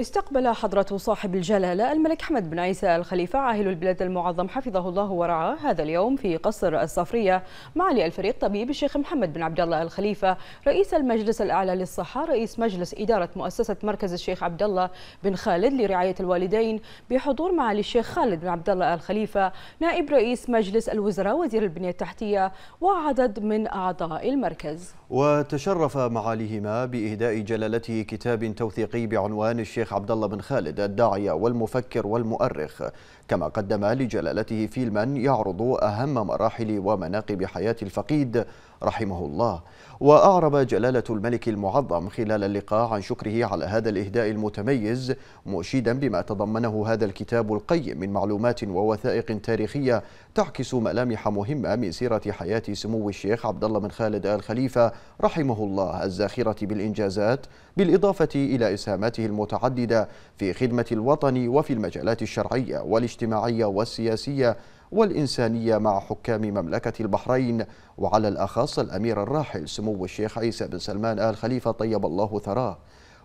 استقبل حضرة صاحب الجلالة الملك حمد بن عيسى الخليفة عاهل البلاد المعظم حفظه الله ورعاه هذا اليوم في قصر الصفرية معالي الفريق طبيب الشيخ محمد بن عبد الله الخليفة رئيس المجلس الأعلى للصحة رئيس مجلس إدارة مؤسسة مركز الشيخ عبد الله بن خالد لرعاية الوالدين بحضور معالي الشيخ خالد بن عبد الله الخليفة نائب رئيس مجلس الوزراء وزير البنية التحتية وعدد من أعضاء المركز وتشرف معاليهما بإهداء جلالته كتاب توثيقي بعنوان الشيخ الشيخ عبد الله بن خالد الداعية والمفكر والمؤرخ كما قدم لجلالته فيلما يعرض أهم مراحل ومناقب حياة الفقيد رحمه الله وأعرب جلالة الملك المعظم خلال اللقاء عن شكره على هذا الإهداء المتميز مشيدا بما تضمنه هذا الكتاب القيم من معلومات ووثائق تاريخية تعكس ملامح مهمة من سيرة حياة سمو الشيخ عبد الله بن خالد آل خليفة رحمه الله الزاخرة بالإنجازات بالإضافة إلى إسهاماته المتعددة متعددة في خدمة الوطن وفي المجالات الشرعية والاجتماعية والسياسية والإنسانية مع حكام مملكة البحرين وعلى الأخص الأمير الراحل سمو الشيخ عيسى بن سلمان آل خليفة طيب الله ثراه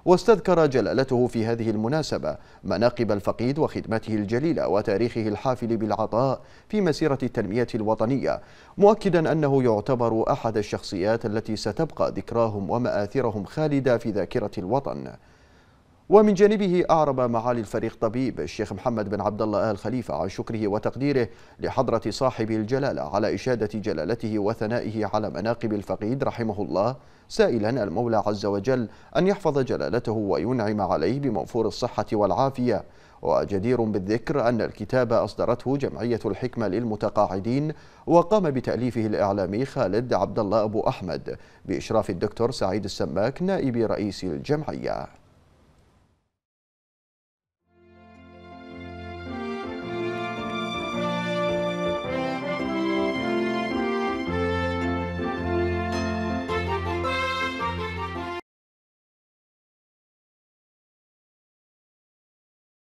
واستذكر جلالته في هذه المناسبة مناقب الفقيد وخدمته الجليلة وتاريخه الحافل بالعطاء في مسيرة التنمية الوطنية مؤكدا أنه يعتبر أحد الشخصيات التي ستبقى ذكراهم ومآثرهم خالدة في ذاكرة الوطن ومن جانبه أعرب معالي الفريق طبيب الشيخ محمد بن عبد الله آل خليفة عن شكره وتقديره لحضرة صاحب الجلالة على إشادة جلالته وثنائه على مناقب الفقيد رحمه الله سائلا المولى عز وجل أن يحفظ جلالته وينعم عليه بموفور الصحة والعافية وجدير بالذكر أن الكتاب أصدرته جمعية الحكمة للمتقاعدين وقام بتأليفه الإعلامي خالد عبد الله أبو أحمد بإشراف الدكتور سعيد السماك نائب رئيس الجمعية